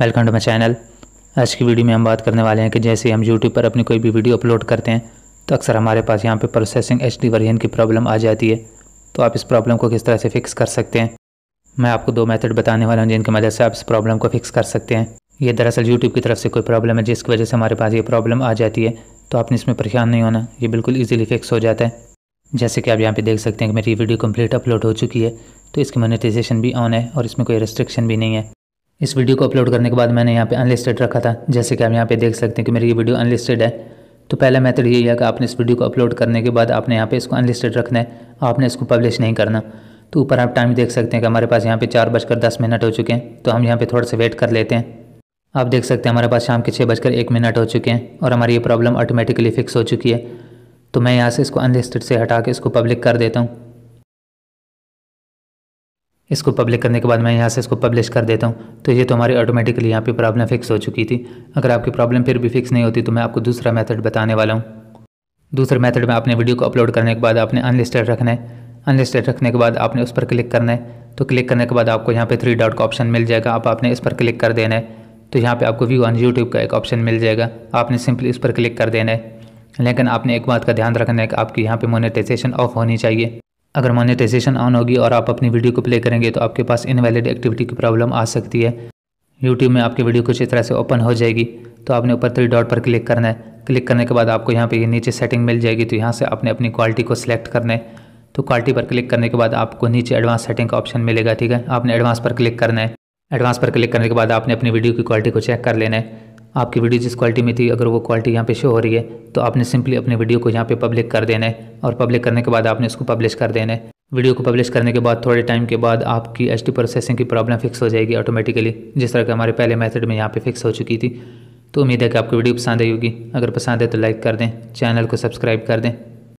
welcome to my channel आज की video में हम बात करने वाले हैं कि जैसे हम यूट्यूब पर अपनी कोई भी वीडियो अपलोड करते हैं तो अक्सर हमारे पास यहाँ पे प्रोसेसिंग एच डी वर्जन की प्रॉब्लम आ जाती है तो आप इस प्रॉब्लम को किस तरह से फिक्स कर सकते हैं मैं आपको दो मेथड बताने वाला हूँ जिनकी मदद से आप इस प्रॉब्लम को फिक्स कर सकते हैं ये दरअसल यूट्यूब की तरफ से कोई प्रॉब्लम है जिसकी वजह से हमारे पास ये प्रॉब्लम आ जाती है तो आपने इसमें परेशान नहीं होना ये बिल्कुल ईजिली फिक्स हो जाता है जैसे कि आप यहाँ पर देख सकते हैं कि मेरी वीडियो कम्प्लीट अपलोड हो चुकी है तो इसकी मोनिटाइजेशन भी ऑन है और इसमें कोई रिस्ट्रिक्शन भी नहीं है इस वीडियो को अपलोड करने के बाद मैंने यहाँ पे अनलिस्टेड रखा था जैसे कि आप यहाँ पे देख सकते हैं कि मेरी ये वीडियो अनलिस्टेड है तो पहला मेथड यही है कि आपने इस वीडियो को अपलोड करने के बाद आपने यहाँ पे इसको अनलिस्टेड रखना है आपने इसको पब्लिश नहीं करना तो ऊपर आप टाइम देख सकते हैं कि हमारे पास यहाँ पर चार बजकर दस मिनट हो चुके हैं तो हम यहाँ पर थोड़ा सा वेट कर लेते हैं आप देख सकते हैं हमारे पास शाम के छः बजकर एक मिनट हो चुके हैं और हमारी ये प्रॉब्लम ऑटोमेटिकली फिक्स हो चुकी है तो मैं यहाँ से इसको अनलिस्टेड से हटा के इसको पब्लिक कर देता हूँ इसको पब्लिक करने के बाद मैं यहाँ से इसको पब्लिश कर देता हूँ तो ये तो हमारी ऑटोमेटिकली यहाँ पे प्रॉब्लम फिक्स हो चुकी थी अगर आपकी प्रॉब्लम फिर भी फिक्स नहीं होती तो मैं आपको दूसरा मेथड बताने वाला हूँ दूसरे मेथड में आपने वीडियो को अपलोड करने के बाद आपने अनलिस्टेड रखना है अनलिस्टेड रखने के बाद आपने उस पर क्लिक करना है तो क्लिक करने के बाद आपको यहाँ पर थ्री डॉट का ऑप्शन मिल जाएगा आप आपने इस पर क्लिक कर देना है तो यहाँ पर आपको व्यू ऑन यूट्यूब का एक ऑप्शन मिल जाएगा आपने सिंपली इस पर क्लिक कर देना है लेकिन आपने एक बात का ध्यान रखना है कि आपकी यहाँ पर मोनिटाइजेशन ऑफ होनी चाहिए अगर मोनेटाइजेशन ऑन होगी और आप अपनी वीडियो को प्ले करेंगे तो आपके पास इनवैलिड एक्टिविटी की प्रॉब्लम आ सकती है यूट्यूब में आपकी वीडियो कुछ इस तरह से ओपन हो जाएगी तो आपने ऊपर थ्री डॉट पर क्लिक करना है क्लिक करने के बाद आपको यहाँ पे नीचे सेटिंग मिल जाएगी तो यहाँ से आपने अपनी क्वालिटी को सिलेक्ट करना है तो क्वालिटी पर क्लिक करने के बाद आपको नीचे एडवांस सेटिंग का ऑप्शन मिलेगा ठीक है आपने एडवांस पर क्लिक करना है एडवांस पर क्लिक करने के बाद आपने अपनी वीडियो की क्वालिटी को चेक कर लेना है आपकी वीडियो जिस क्वालिटी में थी अगर वो क्वालिटी यहाँ पे शो हो रही है तो आपने सिंपली अपने वीडियो को यहाँ पे पब्लिक कर देना है और पब्लिक करने के बाद आपने उसको पब्लिश कर देना है वीडियो को पब्लिश करने के बाद थोड़े टाइम के बाद आपकी एच प्रोसेसिंग की प्रॉब्लम फिक्स हो जाएगी ऑटोमेटिकली जिस तरह के हमारे पहले मैथड में यहाँ पर फिक्स हो चुकी थी तो उम्मीद है कि आपको वीडियो पसंद आई होगी अगर पसंद है तो लाइक कर दें चैनल को सब्सक्राइब कर दें